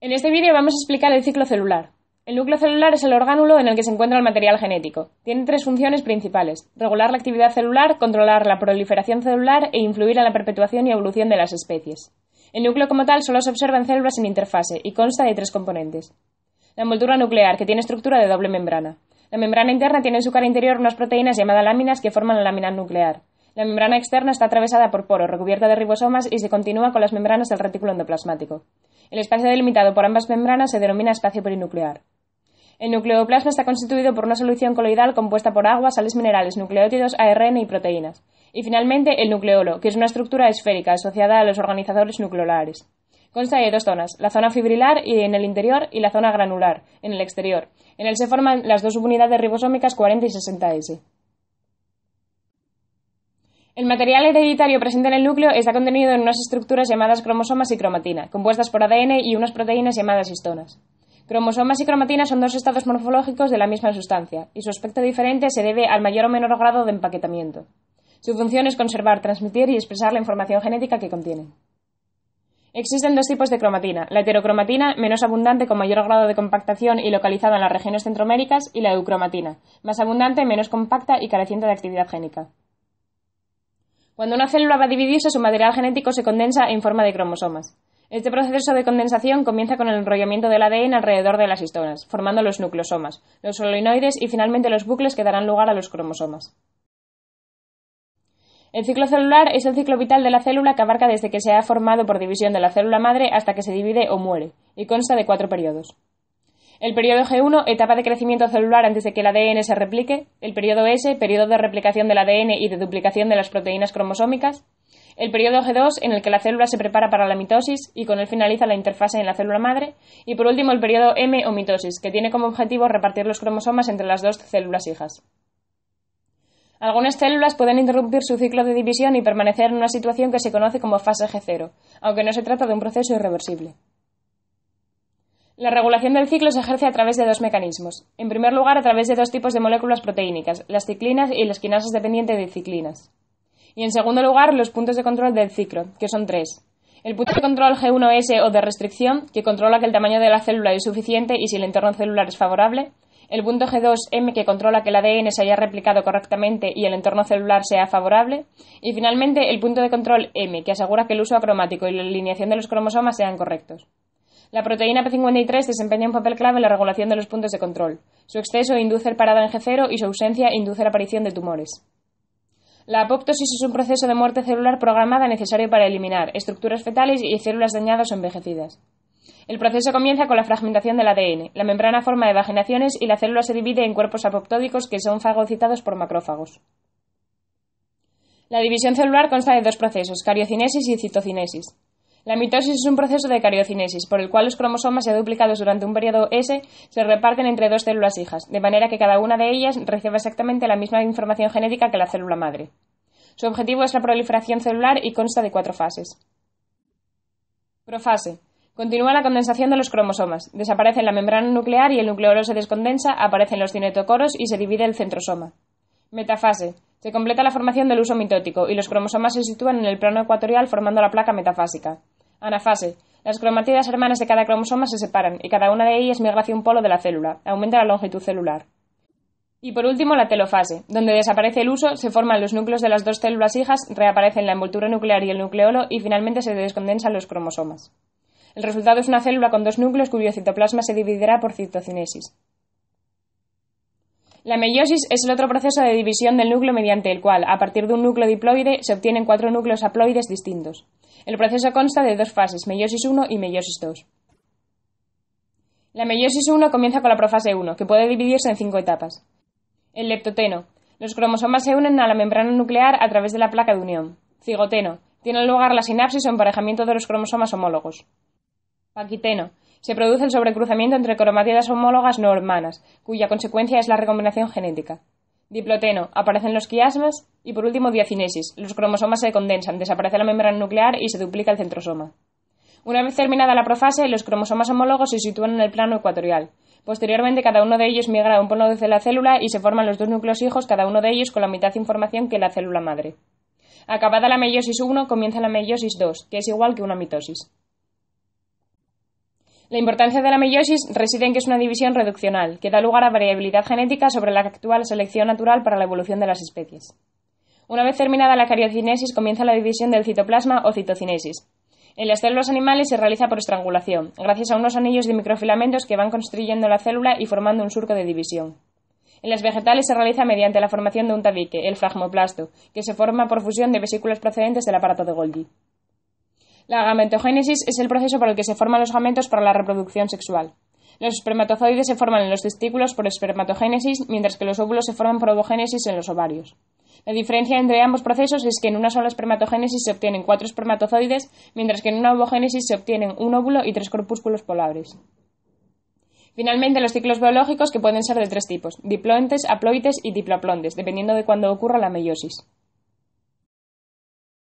En este vídeo vamos a explicar el ciclo celular. El núcleo celular es el orgánulo en el que se encuentra el material genético. Tiene tres funciones principales. Regular la actividad celular, controlar la proliferación celular e influir en la perpetuación y evolución de las especies. El núcleo como tal solo se observa en células en interfase y consta de tres componentes. La envoltura nuclear, que tiene estructura de doble membrana. La membrana interna tiene en su cara interior unas proteínas llamadas láminas que forman la lámina nuclear. La membrana externa está atravesada por poros, recubierta de ribosomas y se continúa con las membranas del retículo endoplasmático. El espacio delimitado por ambas membranas se denomina espacio perinuclear. El nucleoplasma está constituido por una solución coloidal compuesta por agua, sales minerales, nucleótidos, ARN y proteínas. Y finalmente el nucleolo, que es una estructura esférica asociada a los organizadores nucleolares. Consta de dos zonas, la zona fibrilar y en el interior y la zona granular, en el exterior. En él se forman las dos subunidades ribosómicas 40 y 60S. El material hereditario presente en el núcleo está contenido en unas estructuras llamadas cromosomas y cromatina, compuestas por ADN y unas proteínas llamadas histonas. Cromosomas y cromatina son dos estados morfológicos de la misma sustancia, y su aspecto diferente se debe al mayor o menor grado de empaquetamiento. Su función es conservar, transmitir y expresar la información genética que contienen. Existen dos tipos de cromatina, la heterocromatina, menos abundante con mayor grado de compactación y localizada en las regiones centroaméricas, y la eucromatina, más abundante, menos compacta y careciente de actividad génica. Cuando una célula va a dividirse, su material genético se condensa en forma de cromosomas. Este proceso de condensación comienza con el enrollamiento del ADN alrededor de las histonas, formando los nucleosomas, los solenoides y finalmente los bucles que darán lugar a los cromosomas. El ciclo celular es el ciclo vital de la célula que abarca desde que se ha formado por división de la célula madre hasta que se divide o muere, y consta de cuatro periodos. El periodo G1, etapa de crecimiento celular antes de que el ADN se replique. El periodo S, periodo de replicación del ADN y de duplicación de las proteínas cromosómicas. El periodo G2, en el que la célula se prepara para la mitosis y con él finaliza la interfase en la célula madre. Y por último, el periodo M o mitosis, que tiene como objetivo repartir los cromosomas entre las dos células hijas. Algunas células pueden interrumpir su ciclo de división y permanecer en una situación que se conoce como fase G0, aunque no se trata de un proceso irreversible. La regulación del ciclo se ejerce a través de dos mecanismos. En primer lugar, a través de dos tipos de moléculas proteínicas, las ciclinas y las quinasas dependientes de ciclinas. Y en segundo lugar, los puntos de control del ciclo, que son tres. El punto de control G1S o de restricción, que controla que el tamaño de la célula es suficiente y si el entorno celular es favorable. El punto G2M, que controla que el ADN se haya replicado correctamente y el entorno celular sea favorable. Y finalmente, el punto de control M, que asegura que el uso acromático y la alineación de los cromosomas sean correctos. La proteína P53 desempeña un papel clave en la regulación de los puntos de control. Su exceso induce el parado en G0 y su ausencia induce la aparición de tumores. La apoptosis es un proceso de muerte celular programada necesario para eliminar estructuras fetales y células dañadas o envejecidas. El proceso comienza con la fragmentación del ADN. La membrana forma de vaginaciones y la célula se divide en cuerpos apoptódicos que son fagocitados por macrófagos. La división celular consta de dos procesos, cariocinesis y citocinesis. La mitosis es un proceso de cariocinesis, por el cual los cromosomas ya duplicados durante un periodo S se reparten entre dos células hijas, de manera que cada una de ellas recibe exactamente la misma información genética que la célula madre. Su objetivo es la proliferación celular y consta de cuatro fases. Profase. Continúa la condensación de los cromosomas. Desaparece la membrana nuclear y el nucleolo se descondensa, aparecen los cinetocoros y se divide el centrosoma. Metafase. Se completa la formación del uso mitótico y los cromosomas se sitúan en el plano ecuatorial formando la placa metafásica. Anafase. Las cromatidas hermanas de cada cromosoma se separan y cada una de ellas migra hacia un polo de la célula. Aumenta la longitud celular. Y por último, la telofase, donde desaparece el uso, se forman los núcleos de las dos células hijas, reaparecen la envoltura nuclear y el nucleolo y finalmente se descondensan los cromosomas. El resultado es una célula con dos núcleos cuyo citoplasma se dividirá por citocinesis. La meiosis es el otro proceso de división del núcleo mediante el cual, a partir de un núcleo diploide, se obtienen cuatro núcleos haploides distintos. El proceso consta de dos fases, meiosis 1 y meiosis 2. La meiosis 1 comienza con la profase 1, que puede dividirse en cinco etapas. El leptoteno. Los cromosomas se unen a la membrana nuclear a través de la placa de unión. Cigoteno. Tiene lugar la sinapsis o emparejamiento de los cromosomas homólogos. Paquiteno. Se produce el sobrecruzamiento entre cromátidas homólogas no hermanas, cuya consecuencia es la recombinación genética. Diploteno, aparecen los quiasmas y por último diacinesis, los cromosomas se condensan, desaparece la membrana nuclear y se duplica el centrosoma. Una vez terminada la profase, los cromosomas homólogos se sitúan en el plano ecuatorial. Posteriormente, cada uno de ellos migra a un polo de la célula y se forman los dos núcleos hijos, cada uno de ellos con la mitad de información que la célula madre. Acabada la meiosis 1, comienza la meiosis 2, que es igual que una mitosis. La importancia de la meiosis reside en que es una división reduccional, que da lugar a variabilidad genética sobre la que la selección natural para la evolución de las especies. Una vez terminada la cariocinesis comienza la división del citoplasma o citocinesis. En las células animales se realiza por estrangulación, gracias a unos anillos de microfilamentos que van construyendo la célula y formando un surco de división. En las vegetales se realiza mediante la formación de un tabique, el fragmoplasto, que se forma por fusión de vesículas procedentes del aparato de Golgi. La gametogénesis es el proceso por el que se forman los gametos para la reproducción sexual. Los espermatozoides se forman en los testículos por espermatogénesis, mientras que los óvulos se forman por ovogénesis en los ovarios. La diferencia entre ambos procesos es que en una sola espermatogénesis se obtienen cuatro espermatozoides, mientras que en una ovogénesis se obtienen un óvulo y tres corpúsculos polares. Finalmente, los ciclos biológicos que pueden ser de tres tipos, diploentes, haploides y diploplontes, dependiendo de cuándo ocurra la meiosis.